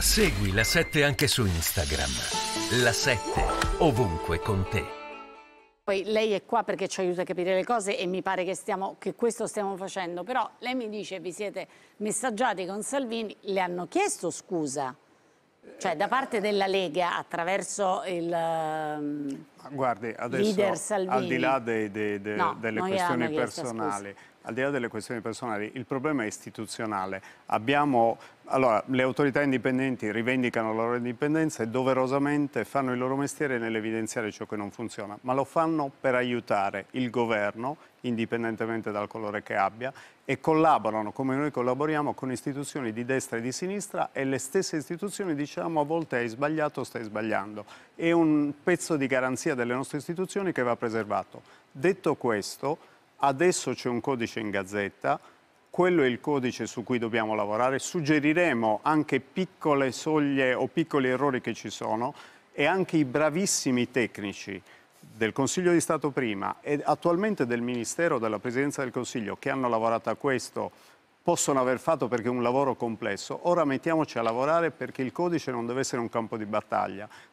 Segui la 7 anche su Instagram. La 7 ovunque con te. Poi lei è qua perché ci aiuta a capire le cose e mi pare che, stiamo, che questo stiamo facendo. Però lei mi dice vi siete messaggiati con Salvini, le hanno chiesto scusa. Cioè da parte della Lega attraverso il... Ehm, Guardi, adesso al di là dei, dei, dei, no, delle questioni personali, al di là delle questioni personali, il problema è istituzionale. Abbiamo, allora, le autorità indipendenti rivendicano la loro indipendenza e doverosamente fanno il loro mestiere nell'evidenziare ciò che non funziona, ma lo fanno per aiutare il governo, indipendentemente dal colore che abbia, e collaborano, come noi collaboriamo, con istituzioni di destra e di sinistra e le stesse istituzioni diciamo a volte hai sbagliato, stai sbagliando. È un pezzo di garanzia delle nostre istituzioni che va preservato. Detto questo, adesso c'è un codice in gazzetta, quello è il codice su cui dobbiamo lavorare, suggeriremo anche piccole soglie o piccoli errori che ci sono e anche i bravissimi tecnici del Consiglio di Stato prima e attualmente del Ministero della Presidenza del Consiglio che hanno lavorato a questo possono aver fatto perché è un lavoro complesso. Ora mettiamoci a lavorare perché il codice non deve essere un campo di battaglia,